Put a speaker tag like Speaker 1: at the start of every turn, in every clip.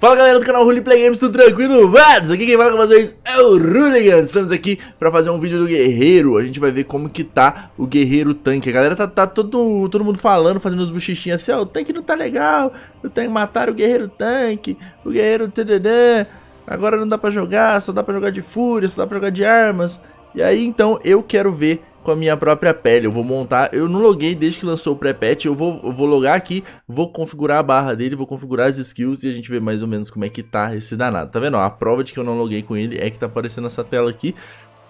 Speaker 1: Fala galera do canal Roleplay Games, tudo tranquilo? Vados! Aqui quem fala com vocês é o Ruligan Estamos aqui pra fazer um vídeo do guerreiro A gente vai ver como que tá o guerreiro tanque A galera tá, tá todo, todo mundo falando, fazendo os buchichinhos assim Ó, oh, o tanque não tá legal, o tanque mataram o guerreiro tanque O guerreiro... Tadadã. Agora não dá pra jogar, só dá pra jogar de fúria, só dá pra jogar de armas E aí então eu quero ver com a minha própria pele. Eu vou montar, eu não loguei desde que lançou o pré-patch, eu vou, eu vou logar aqui, vou configurar a barra dele, vou configurar as skills e a gente vê mais ou menos como é que tá esse danado. Tá vendo? A prova de que eu não loguei com ele é que tá aparecendo essa tela aqui.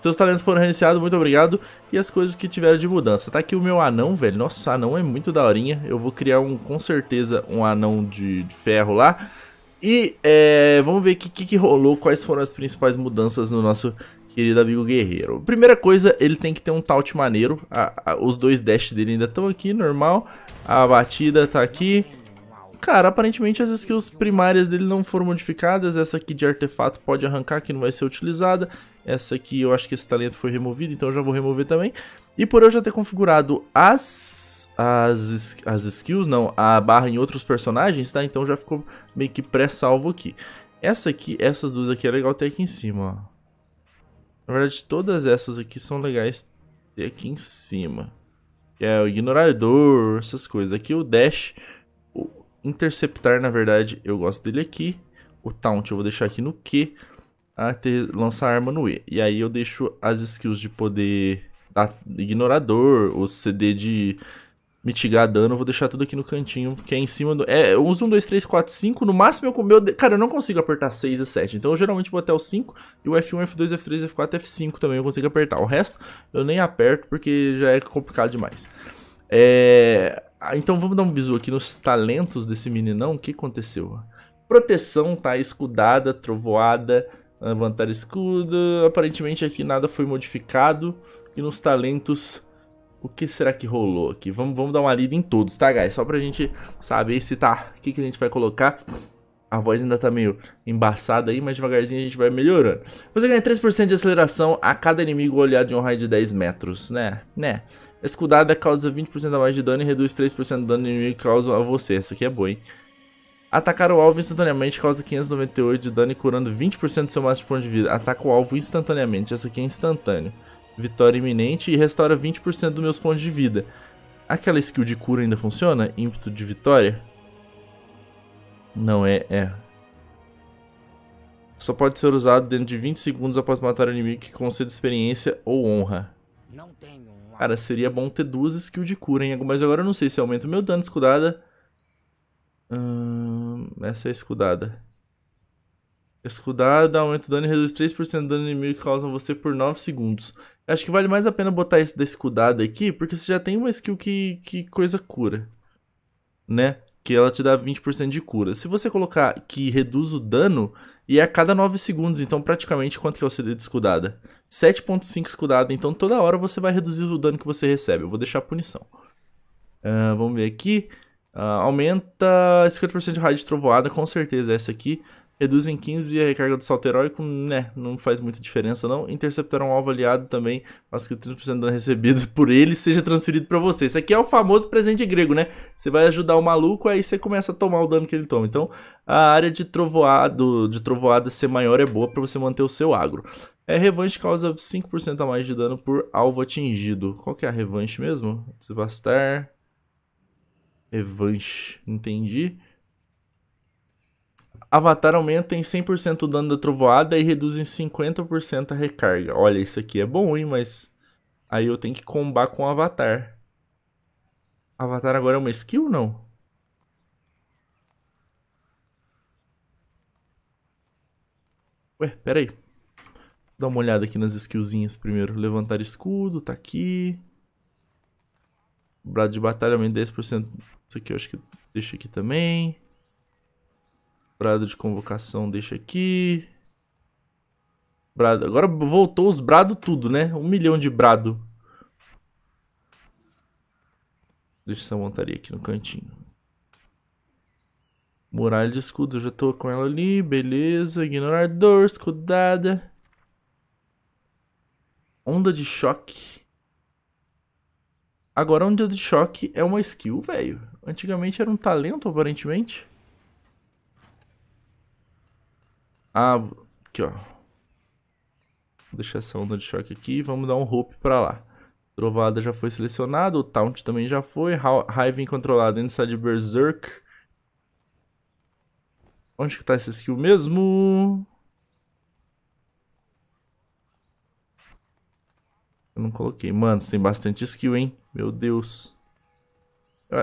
Speaker 1: Seus talentos foram reiniciados, muito obrigado. E as coisas que tiveram de mudança. Tá aqui o meu anão, velho. Nossa, anão é muito daorinha. Eu vou criar um, com certeza, um anão de, de ferro lá. E é, vamos ver o que, que, que rolou, quais foram as principais mudanças no nosso querido amigo guerreiro. Primeira coisa, ele tem que ter um taut maneiro. A, a, os dois dash dele ainda estão aqui, normal. A batida tá aqui. Cara, aparentemente as skills primárias dele não foram modificadas. Essa aqui de artefato pode arrancar, que não vai ser utilizada. Essa aqui, eu acho que esse talento foi removido, então eu já vou remover também. E por eu já ter configurado as, as, as skills, não, a barra em outros personagens, tá? Então já ficou meio que pré-salvo aqui. Essa aqui, essas duas aqui é legal ter aqui em cima, ó. Na verdade, todas essas aqui são legais ter aqui em cima. Que é o ignorador, essas coisas. Aqui o dash, o interceptar, na verdade, eu gosto dele aqui. O taunt eu vou deixar aqui no Q. A lançar arma no E. E aí eu deixo as skills de poder... Ignorador, o CD de mitigar dano, eu vou deixar tudo aqui no cantinho, que é em cima do... É, eu uso 1, 2, 3, 4, 5, no máximo eu... Meu, cara, eu não consigo apertar 6 e 7, então eu geralmente vou até o 5, e o F1, F2, F3, F4, F5 também eu consigo apertar. O resto eu nem aperto, porque já é complicado demais. É... Ah, então vamos dar um bisu aqui nos talentos desse meninão, o que aconteceu? Proteção, tá? Escudada, trovoada, levantar escudo, aparentemente aqui nada foi modificado, e nos talentos o que será que rolou aqui? Vamos, vamos dar uma lida em todos, tá, guys? Só pra gente saber se tá... O que, que a gente vai colocar... A voz ainda tá meio embaçada aí, mas devagarzinho a gente vai melhorando. Você ganha 3% de aceleração a cada inimigo olhado em um raio de 10 metros, né? Né? Escudada é causa 20% a mais de dano e reduz 3% do dano inimigo que causa a você. Isso aqui é boa, hein? Atacar o alvo instantaneamente causa 598 de dano e curando 20% do seu máximo de ponto de vida. Ataca o alvo instantaneamente. Essa aqui é instantâneo vitória iminente e restaura 20% dos meus pontos de vida. Aquela skill de cura ainda funciona? Ímpeto de vitória? Não, é, é. Só pode ser usado dentro de 20 segundos após matar o inimigo que concede experiência ou honra. Cara, seria bom ter duas skills de cura, hein? Mas agora eu não sei se aumenta o meu dano escudada. Hum, essa é a escudada. Escudada aumenta o dano e reduz 3% do dano inimigo que causa você por 9 segundos. Acho que vale mais a pena botar esse da escudada aqui, porque você já tem uma skill que, que coisa cura, né? Que ela te dá 20% de cura. Se você colocar que reduz o dano, e é a cada 9 segundos, então praticamente quanto que é o CD de escudada? 7.5 escudada, então toda hora você vai reduzir o dano que você recebe. Eu vou deixar a punição. Uh, vamos ver aqui. Uh, aumenta 50% de raio de trovoada, com certeza essa aqui reduzem 15 e a recarga do salto heróico, né, não faz muita diferença não. Interceptar um alvo aliado também, mas que 30% do dano recebido por ele seja transferido para você. Isso aqui é o famoso presente grego, né? Você vai ajudar o maluco, aí você começa a tomar o dano que ele toma. Então, a área de trovoado, de trovoada ser maior é boa para você manter o seu agro. É, revanche causa 5% a mais de dano por alvo atingido. Qual que é a revanche mesmo? Devastar. Revanche, entendi. Avatar aumenta em 100% o dano da trovoada e reduz em 50% a recarga. Olha, isso aqui é bom, hein? Mas aí eu tenho que combar com o Avatar. Avatar agora é uma skill ou não? Ué, peraí. Dá uma olhada aqui nas skillzinhas primeiro. Levantar escudo, tá aqui. Brado de batalha aumenta 10%. Isso aqui eu acho que deixa aqui também. Brado de convocação deixa aqui. Brado. Agora voltou os brado tudo, né? Um milhão de brado. Deixa essa montaria aqui no cantinho. Muralha de escudo, eu já tô com ela ali. Beleza. Ignorar dor, escudada. Onda de choque. Agora, onda de choque é uma skill, velho. Antigamente era um talento, aparentemente. Ah, aqui, ó. Vou deixar essa onda de choque aqui e vamos dar um rope para lá. Trovada já foi selecionado, o Taunt também já foi, Raven controlado inside Berserk. Onde que tá esse skill mesmo? Eu não coloquei. Mano, tem bastante skill, hein? Meu Deus.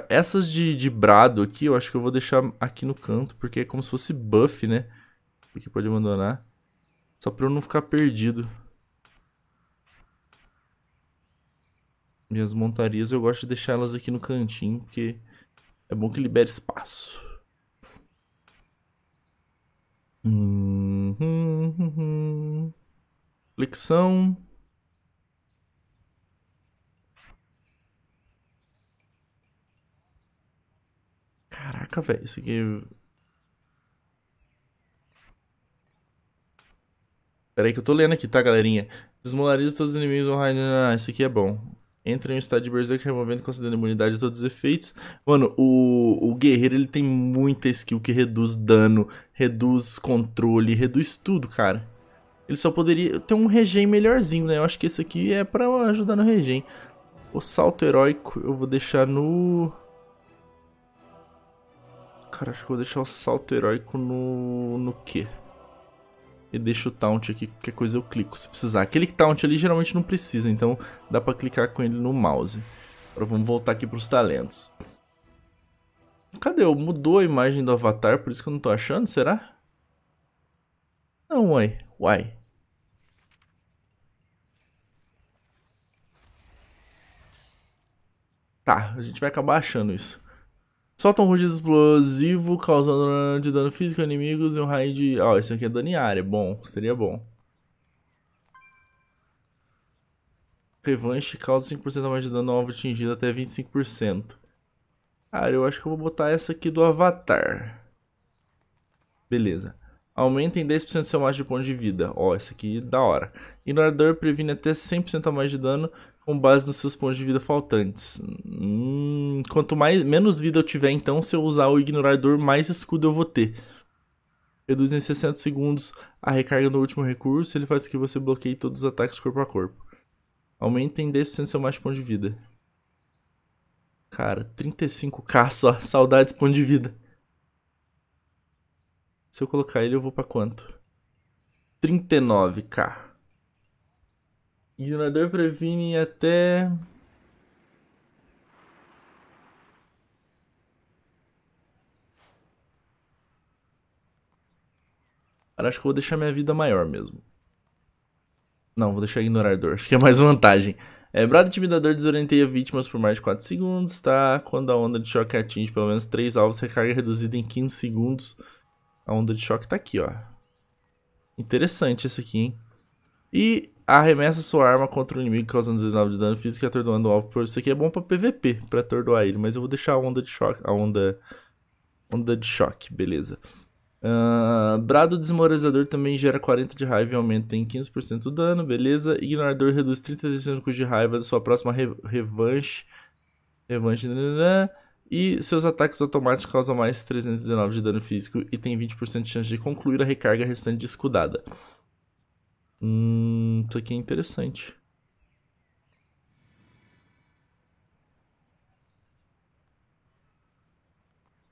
Speaker 1: Essas de, de brado aqui, eu acho que eu vou deixar aqui no canto, porque é como se fosse buff, né? Aqui pode abandonar. Só pra eu não ficar perdido. Minhas montarias eu gosto de deixar elas aqui no cantinho, porque é bom que libere espaço. Uhum. Flexão. Caraca, velho, isso aqui é Peraí que eu tô lendo aqui, tá, galerinha? Desmolariza todos os inimigos. Ah, isso aqui é bom. Entra em um estado de berserk removendo e concedendo imunidade a todos os efeitos. Mano, o, o guerreiro ele tem muita skill que reduz dano, reduz controle, reduz tudo, cara. Ele só poderia ter um regen melhorzinho, né? Eu acho que esse aqui é pra ajudar no regen. O salto heróico eu vou deixar no... Cara, acho que eu vou deixar o salto heróico no... no quê? e deixo o taunt aqui, qualquer coisa eu clico se precisar. Aquele taunt ali geralmente não precisa, então dá pra clicar com ele no mouse. Agora vamos voltar aqui pros talentos. Cadê? Eu? Mudou a imagem do avatar, por isso que eu não tô achando, será? Não, uai. Uai. Tá, a gente vai acabar achando isso. Solta um rugido explosivo, causando de dano físico a inimigos e um raio de... Ó, oh, ah, esse aqui é dano em área. Bom, seria bom. Revanche causa 5% a mais de dano alvo atingido até 25%. Cara, eu acho que eu vou botar essa aqui do Avatar. Beleza. Aumenta em 10% seu mais de ponto de vida. Ó, oh, essa aqui da hora. Ignorador previne até 100% a mais de dano com base nos seus pontos de vida faltantes. Hum quanto mais menos vida eu tiver, então, se eu usar o ignorador, mais escudo eu vou ter. Reduz em 60 segundos a recarga do último recurso. Ele faz com que você bloqueie todos os ataques corpo a corpo. Aumenta em 10% seu mais ponto de vida. Cara, 35k só. Saudades ponto de vida. Se eu colocar ele, eu vou pra quanto? 39k. Ignorador previne até Cara, acho que eu vou deixar minha vida maior mesmo. Não, vou deixar ignorador. Acho que é mais vantagem. É, brado intimidador desorienteia vítimas por mais de 4 segundos, tá? Quando a onda de choque atinge pelo menos 3 alvos, recarga reduzida em 15 segundos. A onda de choque tá aqui, ó. Interessante esse aqui, hein? E arremessa sua arma contra o inimigo causando 19 de dano físico e atordoando o alvo por isso aqui é bom para PVP, para atordoar ele, mas eu vou deixar a onda de choque, a onda onda de choque, beleza. Uh, brado desmoralizador também gera 40 de raiva e aumenta em 15% o dano, beleza? Ignorador reduz 35% de raiva da sua próxima re revanche. Revanche. E seus ataques automáticos causam mais 319 de dano físico e tem 20% de chance de concluir a recarga restante de escudada. Hum, isso aqui é interessante.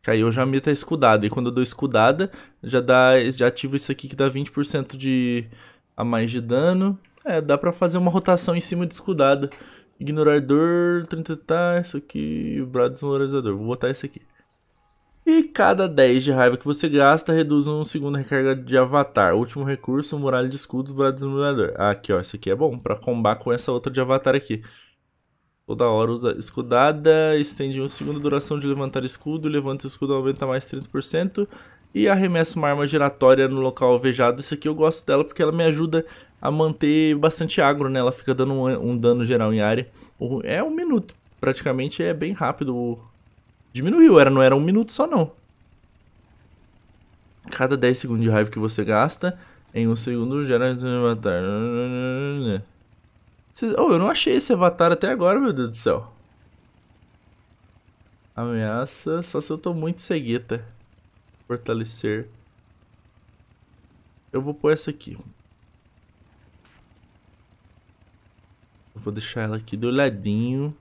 Speaker 1: Que aí eu já meto a escudada. E quando eu dou escudada, já dá. Já ativo isso aqui que dá 20% de a mais de dano. É, dá pra fazer uma rotação em cima de escudada. Ignorador, 30 tá, isso aqui. Brado desmoralizador. Vou botar esse aqui. E cada 10 de raiva que você gasta, reduz um segundo recarga de avatar. Último recurso, muralha de escudos, brado desmoralizador. aqui, ó. Esse aqui é bom pra combar com essa outra de avatar aqui. Toda hora usa escudada, estende um segundo duração de levantar escudo, levanta o escudo aumenta mais 30% e arremessa uma arma giratória no local alvejado. Isso aqui eu gosto dela porque ela me ajuda a manter bastante agro, né? Ela fica dando um, um dano geral em área. É um minuto, praticamente é bem rápido. Diminuiu, era, não era um minuto só não. Cada 10 segundos de raiva que você gasta, em um segundo gera... Oh, eu não achei esse avatar até agora, meu Deus do céu. Ameaça, só se eu tô muito cegueta. Fortalecer. Eu vou pôr essa aqui. Eu vou deixar ela aqui do ladinho.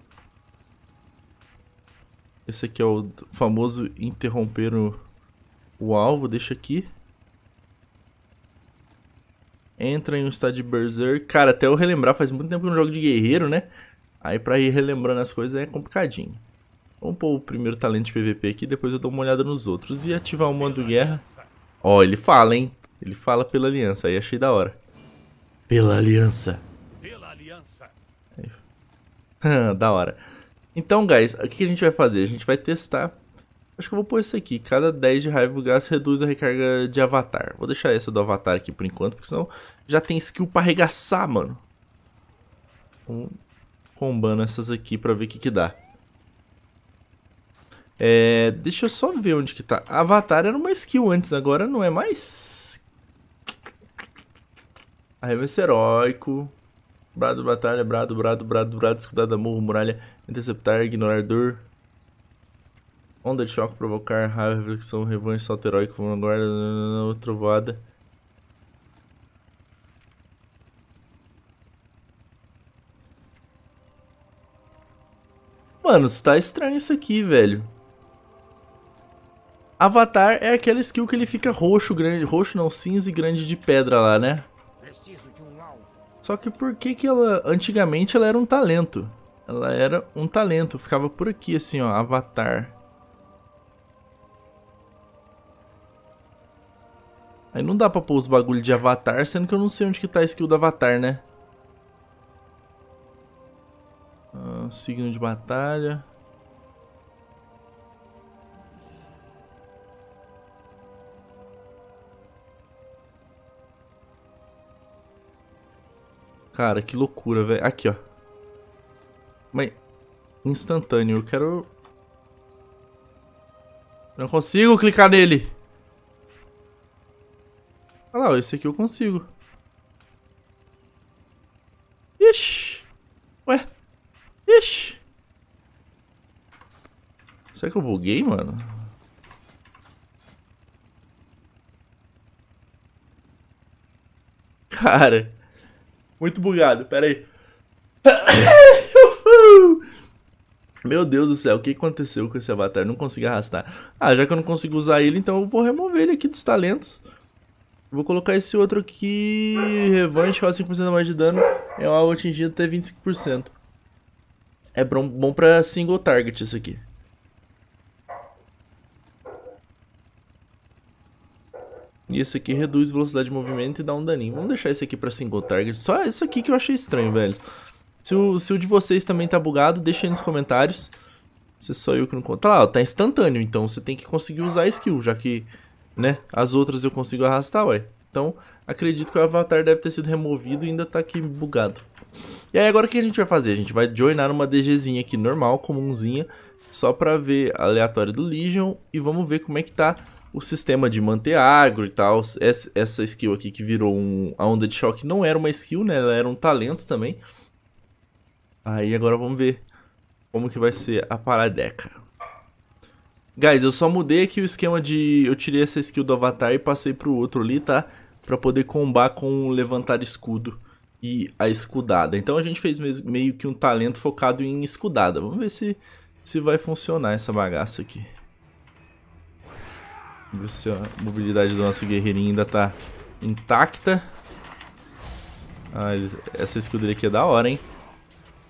Speaker 1: Esse aqui é o famoso interromper o, o alvo, deixa aqui entra em um estado de berserk. Cara, até eu relembrar, faz muito tempo que eu não jogo de guerreiro, né? Aí pra ir relembrando as coisas é complicadinho. Vamos pôr o primeiro talento de PVP aqui, depois eu dou uma olhada nos outros. E ativar o modo guerra. Ó, oh, ele fala, hein? Ele fala pela aliança, aí achei da hora. Pela aliança. Pela aliança. da hora. Então, guys, o que a gente vai fazer? A gente vai testar Acho que eu vou pôr esse aqui. Cada 10 de raiva do gás reduz a recarga de avatar. Vou deixar essa do avatar aqui por enquanto, porque senão já tem skill pra arregaçar, mano. Vamos combando essas aqui pra ver o que que dá. É, deixa eu só ver onde que tá. Avatar era uma skill antes, agora não é mais. Arremesso heróico. Brado, batalha, brado, brado, brado, brado, escudada, morro, muralha, interceptar, ignorar dor. Onda de choque, provocar raiva, reflexão, revanche, salto heróico, vanguarda, trovoada. Mano, tá estranho isso aqui, velho. Avatar é aquela skill que ele fica roxo, grande, roxo não, cinza e grande de pedra lá, né? Só que por que que ela, antigamente ela era um talento? Ela era um talento, ficava por aqui assim, ó, Avatar. Aí não dá pra pôr os bagulho de avatar, sendo que eu não sei onde que tá a skill do avatar, né? Ah, signo de batalha. Cara, que loucura, velho. Aqui, ó. Mas... Instantâneo. Eu quero... Não consigo clicar nele ó, esse aqui eu consigo. Ixi. Ué. Ixi. Será que eu buguei, mano? Cara. Muito bugado, pera aí. Meu Deus do céu, o que aconteceu com esse avatar? Eu não consigo arrastar. Ah, já que eu não consigo usar ele, então eu vou remover ele aqui dos talentos. Vou colocar esse outro aqui, Revanche, causa 5% a mais de dano, é um alvo atingido até 25%. É bom, bom pra single target esse aqui. E esse aqui reduz velocidade de movimento e dá um daninho. Vamos deixar esse aqui pra single target. Só isso aqui que eu achei estranho, velho. Se o, se o de vocês também tá bugado, deixa aí nos comentários. Se é só eu que não conto. Tá lá, tá instantâneo, então você tem que conseguir usar a skill, já que né? As outras eu consigo arrastar, ué. Então, acredito que o avatar deve ter sido removido e ainda tá aqui bugado. E aí, agora o que a gente vai fazer? A gente vai joinar uma DGzinha aqui, normal, comunzinha, só pra ver a aleatória do Legion e vamos ver como é que tá o sistema de manter agro e tal. Essa, essa skill aqui que virou um, a onda de choque não era uma skill, né? Ela era um talento também. Aí agora vamos ver como que vai ser a paradeca. Guys, eu só mudei aqui o esquema de... Eu tirei essa skill do avatar e passei pro outro ali, tá? Pra poder combar com o levantar escudo e a escudada. Então a gente fez meio que um talento focado em escudada. Vamos ver se, se vai funcionar essa bagaça aqui. Vamos ver se a mobilidade do nosso guerreirinho ainda tá intacta. Ah, essa skill dele aqui é da hora, hein?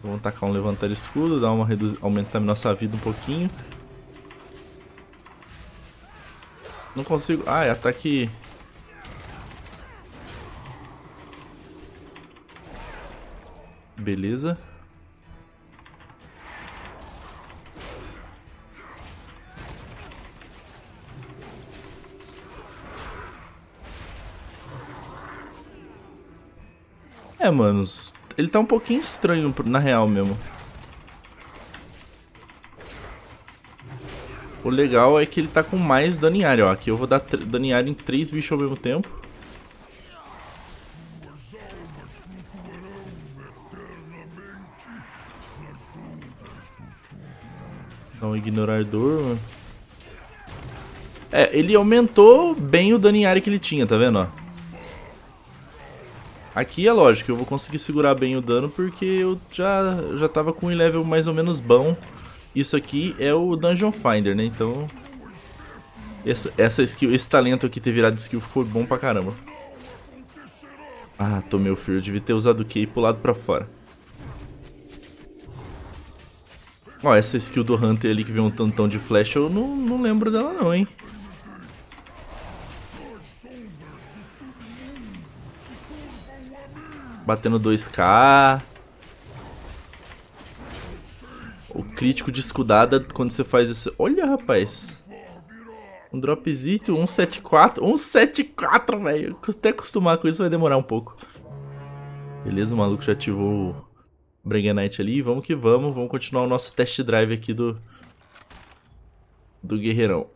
Speaker 1: Vamos tacar um levantar escudo, dar uma aumentar nossa vida um pouquinho. Não consigo... Ah, é ataque... Beleza. É, mano, ele tá um pouquinho estranho na real mesmo. O legal é que ele tá com mais dano em área, ó. Aqui eu vou dar dano em área em três bichos ao mesmo tempo. Dá um ignorador, mano. É, ele aumentou bem o dano em área que ele tinha, tá vendo, ó? Aqui é lógico, eu vou conseguir segurar bem o dano porque eu já, já tava com um level mais ou menos bom. Isso aqui é o Dungeon Finder, né? Então... Essa, essa skill, esse talento aqui ter virado skill ficou bom pra caramba. Ah, tomei o fio. Eu devia ter usado o K e pulado pra fora. Ó, essa skill do Hunter ali que vem um tantão de flash, eu não, não lembro dela não, hein. Batendo 2k. crítico de escudada quando você faz isso. Olha, rapaz. Um dropzito, 174. 174, velho. Até acostumar com isso vai demorar um pouco. Beleza, o maluco já ativou o Breganite ali. Vamos que vamos. Vamos continuar o nosso test drive aqui do... Do guerreirão.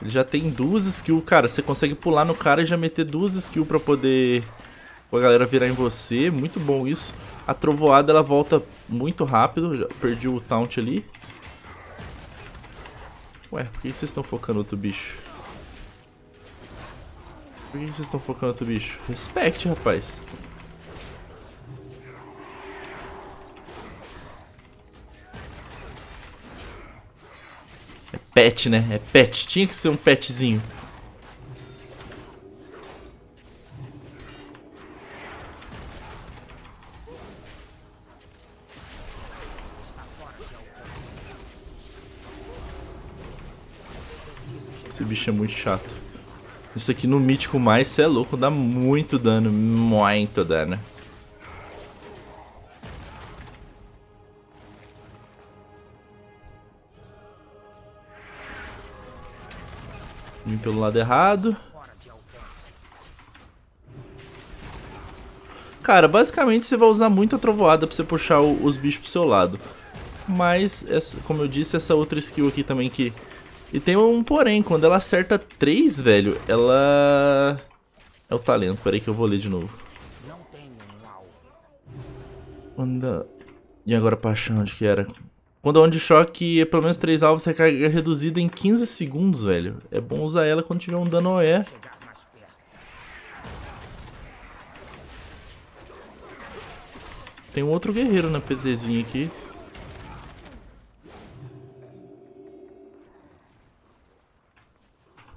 Speaker 1: Ele já tem duas skills, cara. Você consegue pular no cara e já meter duas skills pra poder a galera virar em você, muito bom isso. A trovoada ela volta muito rápido, Já perdi o taunt ali. Ué, por que vocês estão focando outro bicho? Por que vocês estão focando outro bicho? Respect, rapaz. É pet, né? É pet. Tinha que ser um petzinho. Esse bicho é muito chato. Isso aqui no mítico mais, cê é louco, dá muito dano. Muito dano. Vim pelo lado errado. Cara, basicamente você vai usar muito a trovoada pra você puxar o, os bichos pro seu lado. Mas, essa, como eu disse, essa outra skill aqui também que e tem um porém, quando ela acerta 3, velho, ela... É o talento, peraí que eu vou ler de novo. Quando... E agora paixão, onde que era? Quando a onde choque é pelo menos 3 alvos, você é reduzida em 15 segundos, velho. É bom usar ela quando tiver um dano OE. Tem um outro guerreiro na PTzinha aqui.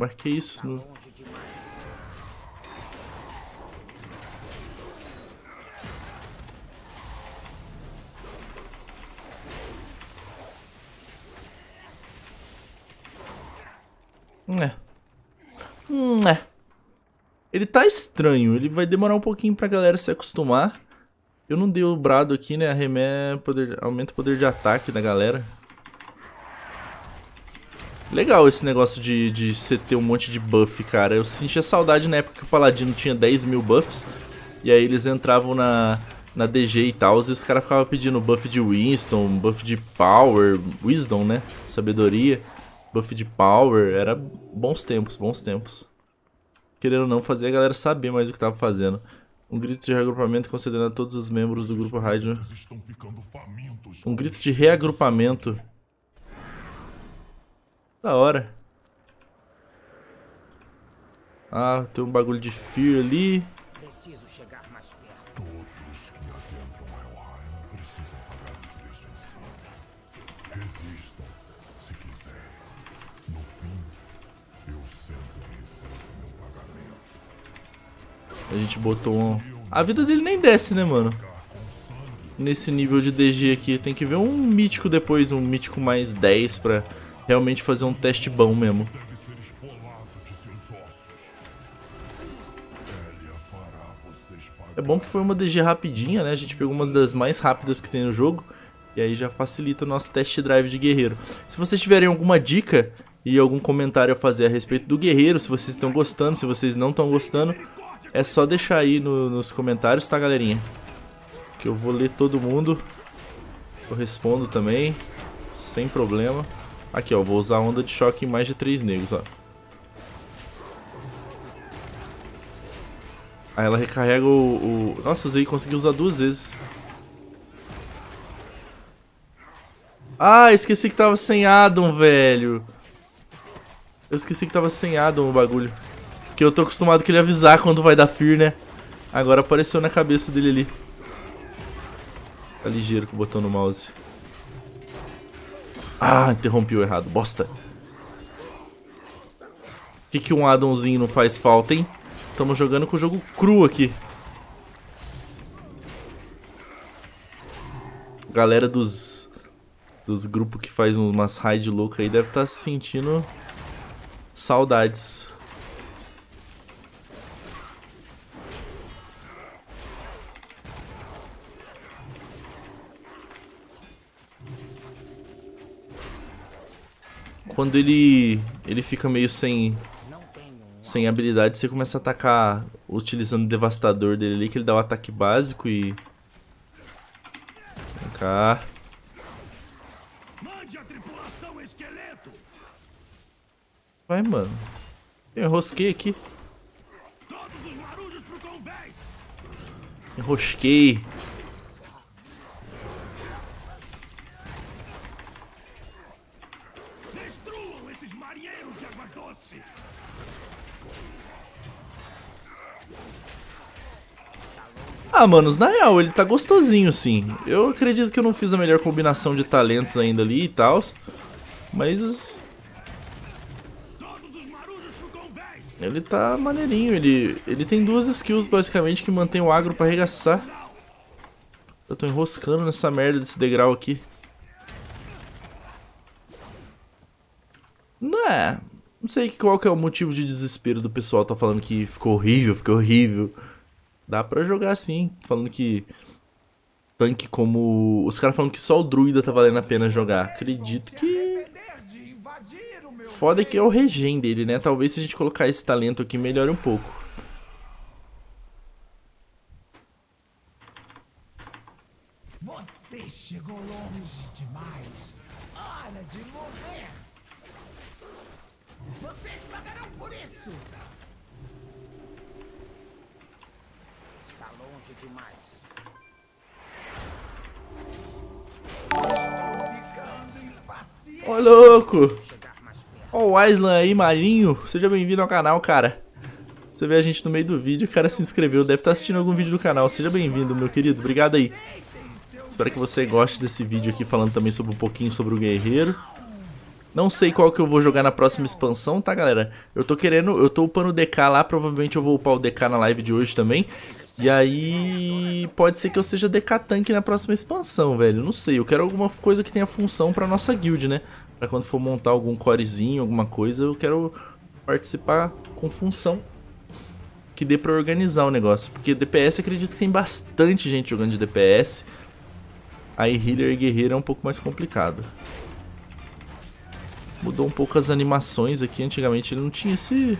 Speaker 1: Mas que isso? Tá né. hum, É. Hum, né Ele tá estranho, ele vai demorar um pouquinho pra galera se acostumar. Eu não dei o brado aqui, né? A remé é poder... aumenta o poder de ataque da galera. Legal esse negócio de, de você ter um monte de buff, cara. Eu sentia saudade na época que o Paladino tinha 10 mil buffs. E aí eles entravam na, na DG e tal, e os caras ficavam pedindo buff de Winston, buff de Power, Wisdom, né? Sabedoria, buff de Power, era bons tempos, bons tempos. Querendo ou não, fazer a galera saber mais o que tava fazendo. Um grito de reagrupamento concedendo a todos os membros do grupo Raid. Né? Um grito de reagrupamento da hora. Ah, tem um bagulho de fear ali. Preciso chegar mais perto. Todos que precisam pagar Resistam, se quiserem. No fim, eu sempre recebo meu pagamento. A gente botou um... A vida dele nem desce, né, mano? Nesse nível de DG aqui. Tem que ver um mítico depois, um mítico mais 10 pra realmente fazer um teste bom mesmo. É bom que foi uma DG rapidinha, né? A gente pegou uma das mais rápidas que tem no jogo. E aí já facilita o nosso teste drive de guerreiro. Se vocês tiverem alguma dica e algum comentário a fazer a respeito do guerreiro, se vocês estão gostando, se vocês não estão gostando, é só deixar aí no, nos comentários, tá, galerinha? Que eu vou ler todo mundo. Eu respondo também, sem problema. Aqui, ó, vou usar onda de choque em mais de três negros, ó. Aí ela recarrega o... o... Nossa, usei consegui usar duas vezes. Ah, esqueci que tava sem Adam, velho. Eu esqueci que tava sem Adam o bagulho. Porque eu tô acostumado com ele avisar quando vai dar Fear, né? Agora apareceu na cabeça dele ali. Tá ligeiro com o botão no mouse. Ah, interrompiu errado. Bosta. O que, que um addonzinho não faz falta, hein? Estamos jogando com o jogo cru aqui. Galera dos dos grupos que faz umas raids loucas aí deve estar tá sentindo saudades. quando ele, ele fica meio sem, sem habilidade, você começa a atacar utilizando o devastador dele ali, que ele dá o um ataque básico e... Vem cá. Vai, mano. enrosquei aqui. Enrosquei. Ah, manos, na real, ele tá gostosinho, sim. Eu acredito que eu não fiz a melhor combinação de talentos ainda ali e tal. Mas... Ele tá maneirinho, ele, ele tem duas skills basicamente que mantém o agro pra arregaçar. Eu tô enroscando nessa merda desse degrau aqui. Não é. Não sei qual que é o motivo de desespero do pessoal tá falando que ficou horrível, ficou horrível. Dá para jogar sim, falando que tanque como. Os caras falando que só o druida tá valendo a pena jogar. Acredito que. Foda que é o regen dele, né? Talvez se a gente colocar esse talento aqui melhore um pouco. está longe demais. Ô louco! Ó o Island aí, Marinho. Seja bem-vindo ao canal, cara. Você vê a gente no meio do vídeo, o cara se inscreveu. Deve estar tá assistindo algum vídeo do canal. Seja bem-vindo, meu querido. Obrigado aí. Espero que você goste desse vídeo aqui falando também sobre um pouquinho sobre o guerreiro. Não sei qual que eu vou jogar na próxima expansão, tá, galera? Eu tô querendo, eu tô upando o DK lá, provavelmente eu vou upar o DK na live de hoje também. E aí pode ser que eu seja Decatank na próxima expansão, velho. Não sei, eu quero alguma coisa que tenha função pra nossa guild, né? Pra quando for montar algum corezinho, alguma coisa, eu quero participar com função que dê pra organizar o negócio. Porque DPS acredito que tem bastante gente jogando de DPS. Aí healer e guerreiro é um pouco mais complicado. Mudou um pouco as animações aqui, antigamente ele não tinha esse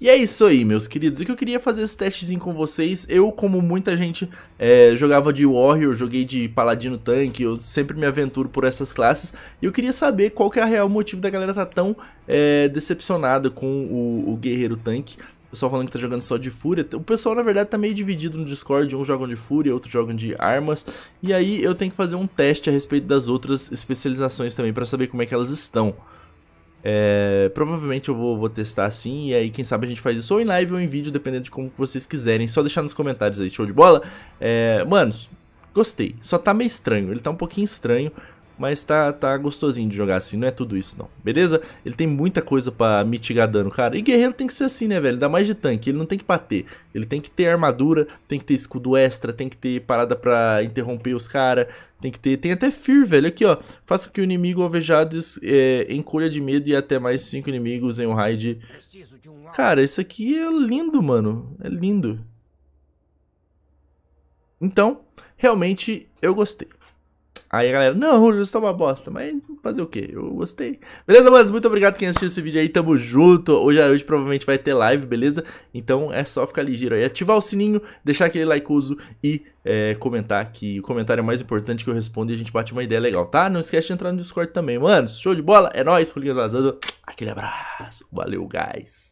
Speaker 1: E é isso aí, meus queridos. O que eu queria fazer esse testezinho com vocês. Eu, como muita gente, é, jogava de Warrior, joguei de Paladino tank eu sempre me aventuro por essas classes. E eu queria saber qual que é o real motivo da galera estar tá tão é, decepcionada com o, o Guerreiro tank O pessoal falando que tá jogando só de fúria. O pessoal, na verdade, tá meio dividido no Discord. Uns jogam de fúria, outros jogam de armas. E aí eu tenho que fazer um teste a respeito das outras especializações também para saber como é que elas estão. É, provavelmente eu vou, vou, testar assim, e aí quem sabe a gente faz isso ou em live ou em vídeo, dependendo de como vocês quiserem. Só deixar nos comentários aí, show de bola. É, manos, gostei. Só tá meio estranho, ele tá um pouquinho estranho, mas tá, tá gostosinho de jogar assim, não é tudo isso não, beleza? Ele tem muita coisa para mitigar dano, cara. E guerreiro tem que ser assim, né, velho? Dá mais de tanque, ele não tem que bater. Ele tem que ter armadura, tem que ter escudo extra, tem que ter parada pra interromper os caras, tem que ter. Tem até Fear, velho. Aqui, ó. Faça com que o inimigo alvejado é, encolha de medo e até mais cinco inimigos em um raid Cara, isso aqui é lindo, mano. É lindo. Então, realmente eu gostei. Aí a galera, não, Júnior, você tá uma bosta. Mas fazer o quê? Eu gostei. Beleza, mas Muito obrigado quem assistiu esse vídeo aí. Tamo junto. Hoje hoje provavelmente vai ter live, beleza? Então é só ficar ligeiro aí. Ativar o sininho, deixar aquele likeoso e é, comentar que o comentário é mais importante que eu respondo e a gente bate uma ideia legal, tá? Não esquece de entrar no Discord também, mano. Show de bola? É nóis, Rolinhas Vazando. Aquele abraço. Valeu, guys.